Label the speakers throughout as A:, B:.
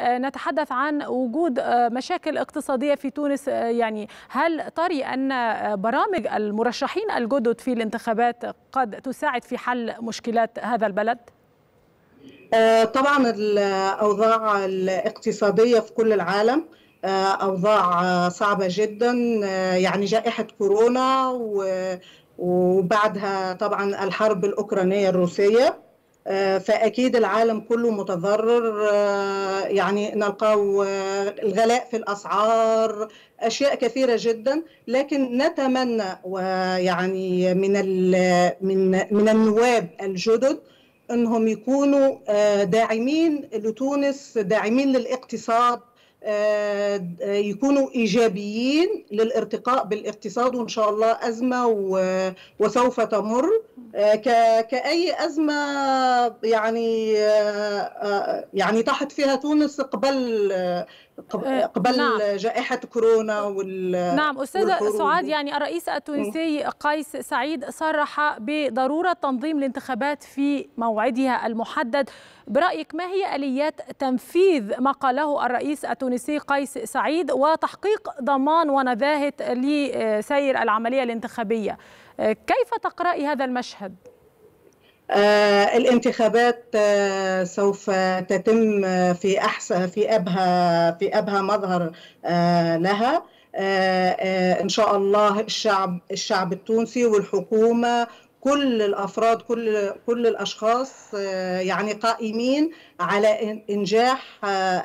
A: آه، نتحدث عن وجود آه، مشاكل اقتصادية في تونس آه، يعني هل تري أن برامج المرشحين الجدد في الانتخابات قد تساعد في حل مشكلات هذا البلد؟
B: طبعا الأوضاع الاقتصادية في كل العالم أوضاع صعبة جدا يعني جائحة كورونا وبعدها طبعا الحرب الأوكرانية الروسية آه، فاكيد العالم كله متضرر آه، يعني نلقاو آه، الغلاء في الاسعار اشياء كثيره جدا لكن نتمنى ويعني من من من النواب الجدد انهم يكونوا داعمين لتونس داعمين للاقتصاد آه، آه، يكونوا ايجابيين للارتقاء بالاقتصاد وان شاء الله ازمه وسوف تمر آه، كاي ازمه يعني يعني طاحت فيها تونس قبل آه، قبل نعم. جائحة كورونا وال نعم أستاذة سعاد
A: يعني الرئيس التونسي قيس سعيد صرح بضرورة تنظيم الانتخابات في موعدها المحدد برأيك ما هي آليات تنفيذ ما قاله الرئيس التونسي قيس سعيد وتحقيق ضمان ونزاهة لسير العملية الانتخابية آه، كيف تقرأي هذا المشهد؟
B: آه، الانتخابات آه، سوف تتم في احسن في ابهى في ابهى مظهر آه، لها ان شاء الله الشعب الشعب التونسي والحكومه كل الافراد كل كل الاشخاص يعني قائمين على انجاح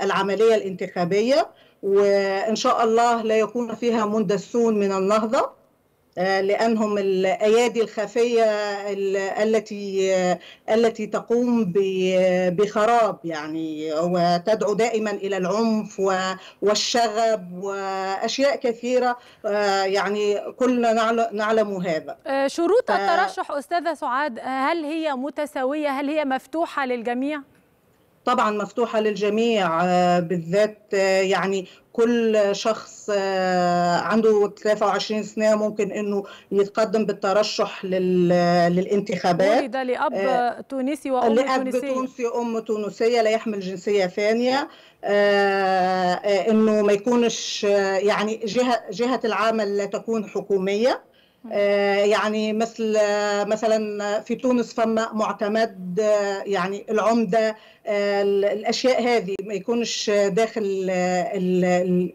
B: العمليه الانتخابيه وان شاء الله لا يكون فيها مندسون من النهضه آه، لانهم الايادي الخفيه التي التي تقوم بخراب يعني وتدعو دائما الى العنف والشغب واشياء كثيره آه، يعني كلنا نعلم هذا آه، شروط الترشح
A: استاذه سعاد هل هي متساويه هل هي مفتوحه للجميع
B: طبعا مفتوحة للجميع آه، بالذات آه، يعني كل شخص آه، عنده 23 سنة ممكن أنه يتقدم بالترشح للانتخابات ولد لأب تونسي وأم لأب تونسية لأب تونسي وأم تونسية لا يحمل جنسية ثانية أنه ما يكونش يعني جهة, جهة العمل لا تكون حكومية آه، يعني مثل آه، مثلا في تونس فما معتمد آه، يعني العمده الاشياء هذه ما يكونش داخل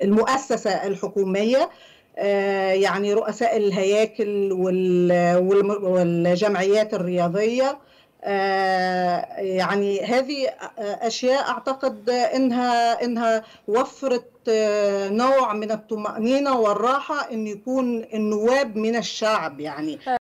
B: المؤسسه الحكوميه يعني رؤساء الهياكل والجمعيات الرياضيه آه، يعني هذه آه، اشياء اعتقد انها انها وفرت آه، نوع من الطمأنينة والراحة ان يكون النواب من الشعب يعني